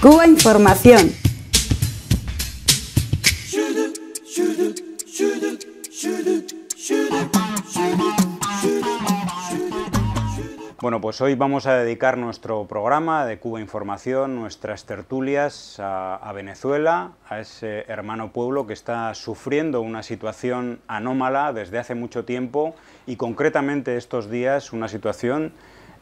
Cuba Información. Bueno, pues hoy vamos a dedicar nuestro programa de Cuba Información, nuestras tertulias a, Venezuela, a ese hermano pueblo que está sufriendo una situación anómala desde hace mucho tiempo y concretamente estos días una situación,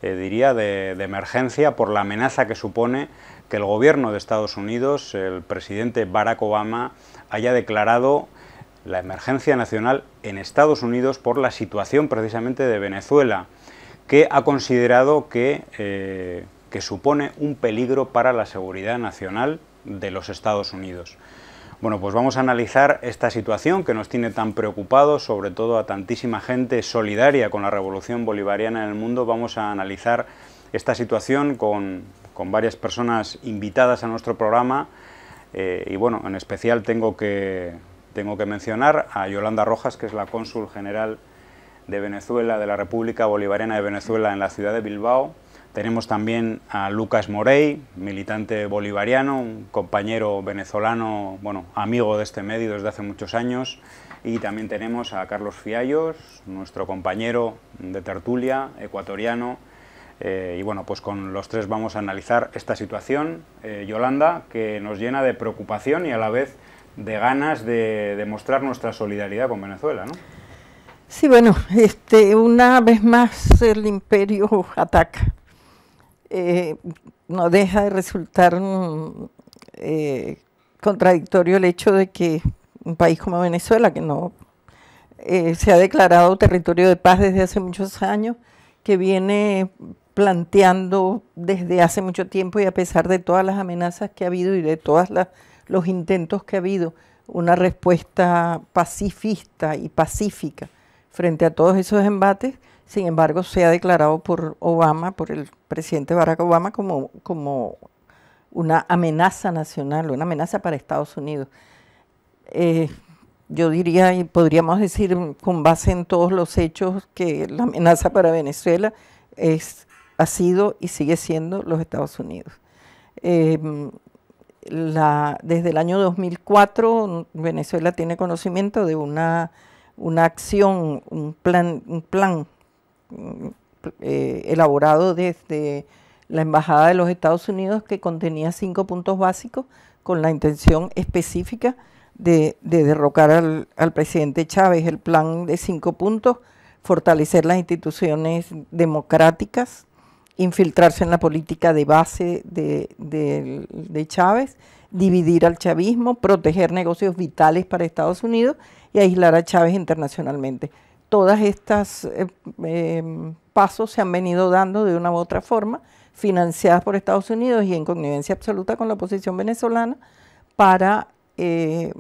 eh, diría, de emergencia por la amenaza que supone que el gobierno de Estados Unidos, el presidente Barack Obama, haya declarado la emergencia nacional en Estados Unidos por la situación precisamente de Venezuela, que ha considerado que, eh, que supone un peligro para la seguridad nacional de los Estados Unidos. Bueno, pues vamos a analizar esta situación que nos tiene tan preocupados, sobre todo a tantísima gente solidaria con la revolución bolivariana en el mundo. Vamos a analizar esta situación con con varias personas invitadas a nuestro programa. Eh, y bueno, en especial tengo que, tengo que mencionar a Yolanda Rojas, que es la cónsul general de Venezuela, de la República Bolivariana de Venezuela en la ciudad de Bilbao. Tenemos también a Lucas Morey, militante bolivariano, un compañero venezolano, bueno, amigo de este medio desde hace muchos años. Y también tenemos a Carlos Fiallos, nuestro compañero de tertulia, ecuatoriano, eh, y bueno, pues con los tres vamos a analizar esta situación, eh, Yolanda, que nos llena de preocupación y a la vez de ganas de demostrar nuestra solidaridad con Venezuela, ¿no? Sí, bueno, este, una vez más el imperio ataca. Eh, no deja de resultar mm, contradictorio el hecho de que un país como Venezuela, que no se ha declarado territorio de paz desde hace muchos años, que viene planteando desde hace mucho tiempo y a pesar de todas las amenazas que ha habido y de todos los intentos que ha habido, una respuesta pacifista y pacífica frente a todos esos embates. Sin embargo, se ha declarado por Obama, por el presidente Barack Obama, como, una amenaza nacional, una amenaza para Estados Unidos. Eh, yo diría, y podríamos decir con base en todos los hechos, que la amenaza para Venezuela es ha sido y sigue siendo los Estados Unidos. Em, desde el año 2004 Venezuela tiene conocimiento de una, una acción, un plan, un plan mm, eh, elaborado desde la Embajada de los Estados Unidos que contenía cinco puntos básicos con la intención específica de, derrocar al, al presidente Chávez. El plan de cinco puntos, fortalecer las instituciones democráticas, infiltrarse en la política de base de, Chávez, dividir al chavismo, proteger negocios vitales para Estados Unidos y aislar a Chávez internacionalmente. Todas estas eh, em, pasos se han venido dando de una u otra forma, financiadas por Estados Unidos y en connivencia absoluta con la oposición venezolana, para eh,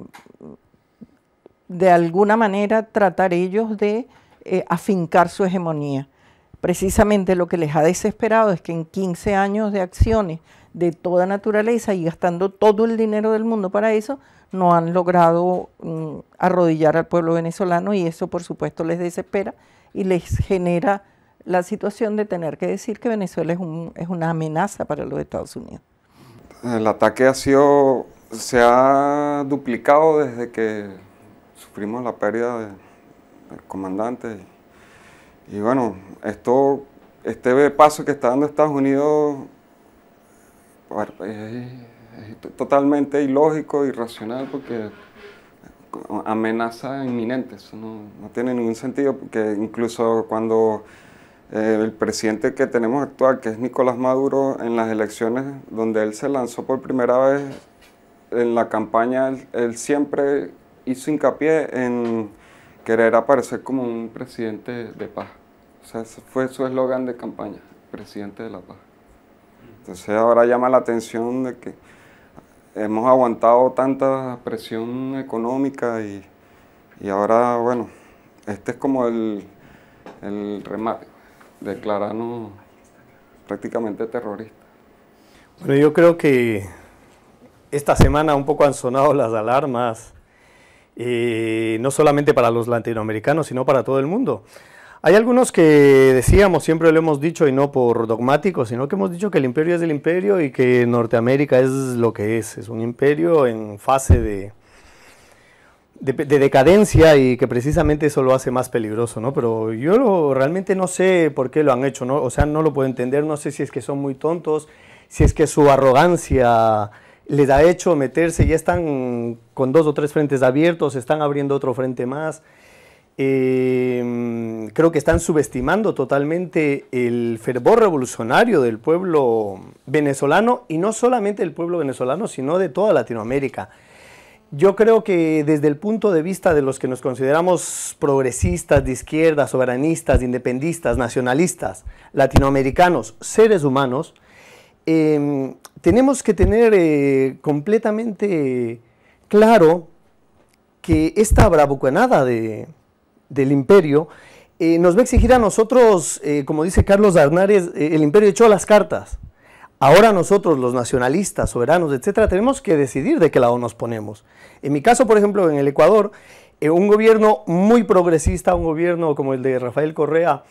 de alguna manera tratar ellos de eh, afincar su hegemonía Precisamente lo que les ha desesperado es que en 15 años de acciones de toda naturaleza y gastando todo el dinero del mundo para eso, no han logrado mm, arrodillar al pueblo venezolano y eso por supuesto les desespera y les genera la situación de tener que decir que Venezuela es, un, es una amenaza para los Estados Unidos. El ataque ha sido, se ha duplicado desde que sufrimos la pérdida del comandante y bueno, esto, este paso que está dando Estados Unidos pues, es totalmente ilógico, irracional, porque amenaza inminente, eso no, tiene ningún sentido, porque incluso cuando eh, el presidente que tenemos actual, que es Nicolás Maduro, en las elecciones donde él se lanzó por primera vez en la campaña, él siempre hizo hincapié en querer aparecer como un presidente de paz. O sea, ese fue su eslogan de campaña, presidente de la paz. Entonces ahora llama la atención de que hemos aguantado tanta presión económica y, y ahora, bueno, este es como el, el remate, declararnos prácticamente terroristas. Bueno, yo creo que esta semana un poco han sonado las alarmas y eh, no solamente para los latinoamericanos, sino para todo el mundo. Hay algunos que decíamos, siempre lo hemos dicho, y no por dogmático, sino que hemos dicho que el imperio es el imperio y que Norteamérica es lo que es, es un imperio en fase de, de, decadencia y que precisamente eso lo hace más peligroso, ¿no? Pero yo realmente no sé por qué lo han hecho, ¿no? O sea, no lo puedo entender, no sé si es que son muy tontos, si es que su arrogancia les ha hecho meterse, ya están con dos o tres frentes abiertos, están abriendo otro frente más. Em, creo que están subestimando totalmente el fervor revolucionario del pueblo venezolano y no solamente del pueblo venezolano, sino de toda Latinoamérica. Yo creo que desde el punto de vista de los que nos consideramos progresistas, de izquierda, soberanistas, independistas, nacionalistas, latinoamericanos, seres humanos, Em, tenemos que tener eh, completamente claro que esta bravucanada de, del imperio eh, nos va a exigir a nosotros, eh, como dice Carlos Arnares, el imperio echó las cartas. Ahora nosotros, los nacionalistas, soberanos, etcétera, tenemos que decidir de qué lado nos ponemos. En mi caso, por ejemplo, en el Ecuador, un gobierno muy progresista, un gobierno como el de Rafael Correa,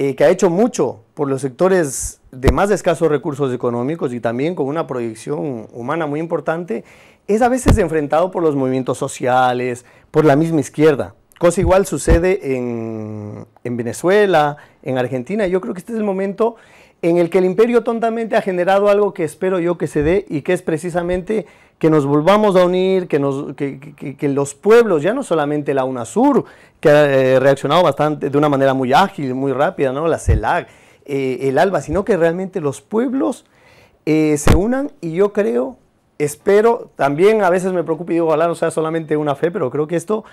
eh, que ha hecho mucho por los sectores de más escasos recursos económicos y también con una proyección humana muy importante, es a veces enfrentado por los movimientos sociales, por la misma izquierda. Cosa igual sucede en, en Venezuela, en Argentina. Yo creo que este es el momento en el que el imperio tontamente ha generado algo que espero yo que se dé y que es precisamente que nos volvamos a unir, que, nos, los pueblos, ya no solamente la UNASUR, que ha eh, reaccionado bastante, de una manera muy ágil, muy rápida, ¿no? la CELAC, eh, el ALBA, sino que realmente los pueblos eh, se unan y yo creo, espero, también a veces me preocupa y digo, ojalá no sea solamente una fe, pero creo que esto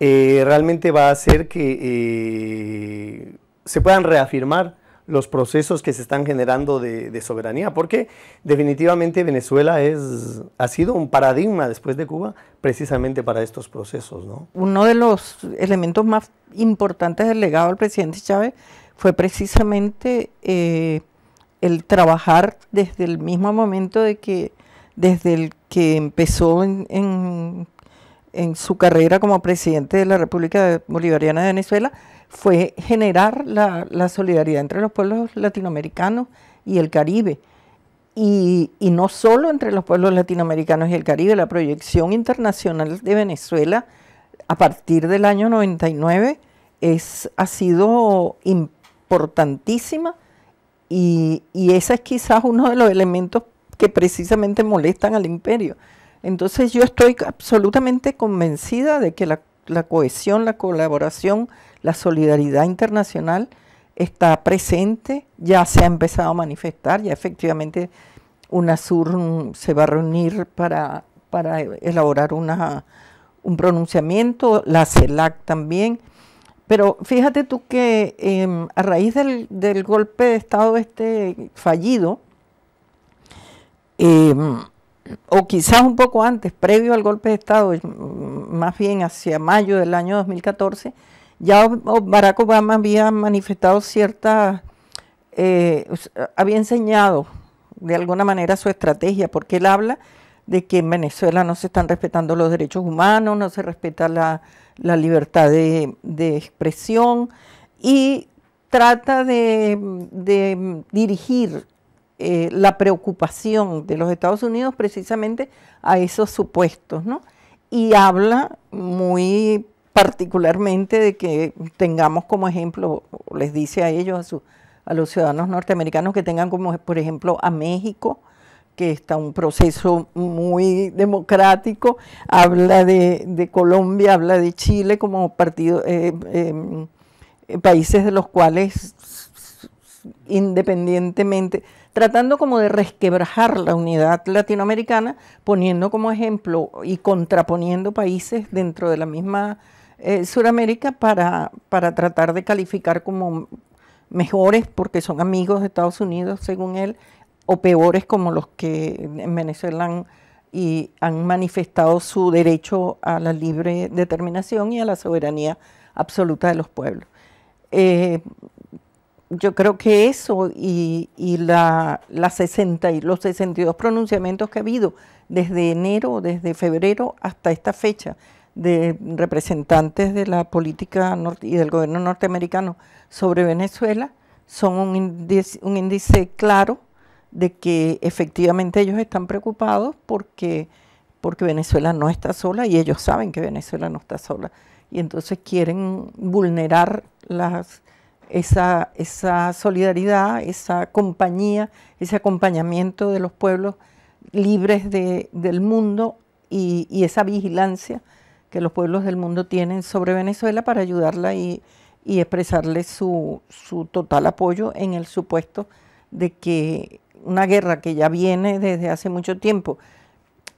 realmente va a hacer que se puedan reafirmar los procesos que se están generando de, soberanía, porque definitivamente Venezuela es, ha sido un paradigma después de Cuba precisamente para estos procesos. Uno de los elementos más importantes del legado del presidente Chávez fue precisamente eh, el trabajar desde el mismo momento de que, desde el que empezó en en su carrera como presidente de la República Bolivariana de Venezuela fue generar la, solidaridad entre los pueblos latinoamericanos y el Caribe. Y, no solo entre los pueblos latinoamericanos y el Caribe, la proyección internacional de Venezuela a partir del año 99 es, ha sido importantísima y, y ese es quizás uno de los elementos que precisamente molestan al imperio, entonces yo estoy absolutamente convencida de que la, cohesión, la colaboración, la solidaridad internacional está presente, ya se ha empezado a manifestar, ya efectivamente UNASUR mm, se va a reunir para, elaborar una, un pronunciamiento, la CELAC también. Pero fíjate tú que em, a raíz del, golpe de Estado este fallido, em, o quizás un poco antes, previo al golpe de Estado, más bien hacia mayo del año 2014, ya Barack Obama había manifestado cierta, eh, había enseñado de alguna manera su estrategia, porque él habla de que en Venezuela no se están respetando los derechos humanos, no se respeta la, libertad de, expresión y trata de dirigir eh, la preocupación de los Estados Unidos precisamente a esos supuestos, ¿no? Y habla muy particularmente de que tengamos como ejemplo, les dice a ellos, a, a los ciudadanos norteamericanos, que tengan como, por ejemplo, a México, que está un proceso muy democrático, habla de, Colombia, habla de Chile como partido, eh, em, eh, países de los cuales independientemente tratando como de resquebrajar la unidad latinoamericana, poniendo como ejemplo y contraponiendo países dentro de la misma Sudamérica eh, Suramérica para, para tratar de calificar como mejores porque son amigos de Estados Unidos, según él, o peores como los que en Venezuela han, y han manifestado su derecho a la libre determinación y a la soberanía absoluta de los pueblos. Eh, yo creo que eso y, y la, la 60 y los 62 pronunciamientos que ha habido desde enero, desde febrero hasta esta fecha de representantes de la política y del gobierno norteamericano sobre Venezuela son un índice, un índice claro de que efectivamente ellos están preocupados porque, porque Venezuela no está sola y ellos saben que Venezuela no está sola. Y entonces quieren vulnerar las esa, esa solidaridad, esa compañía, ese acompañamiento de los pueblos libres del mundo y, esa vigilancia que los pueblos del mundo tienen sobre Venezuela para ayudarla y, expresarle su, total apoyo en el supuesto de que una guerra que ya viene desde hace mucho tiempo,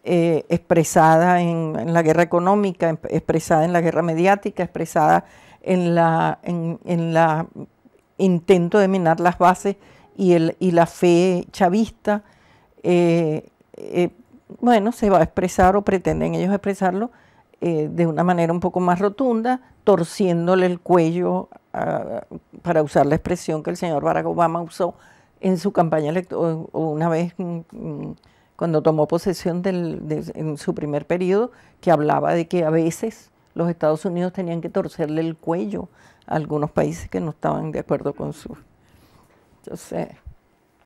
eh, expresada en, en, la guerra económica, em, expresada en la guerra mediática, expresada en la, en, la intento de minar las bases y, el, y la fe chavista, eh, eh, bueno, se va a expresar o pretenden ellos expresarlo eh, de una manera un poco más rotunda, torciéndole el cuello, ah, para usar la expresión que el señor Barack Obama usó en su campaña electoral, una vez mm, mm, cuando tomó posesión del, en su primer periodo, que hablaba de que a veces los Estados Unidos tenían que torcerle el cuello a algunos países que no estaban de acuerdo con su... sé.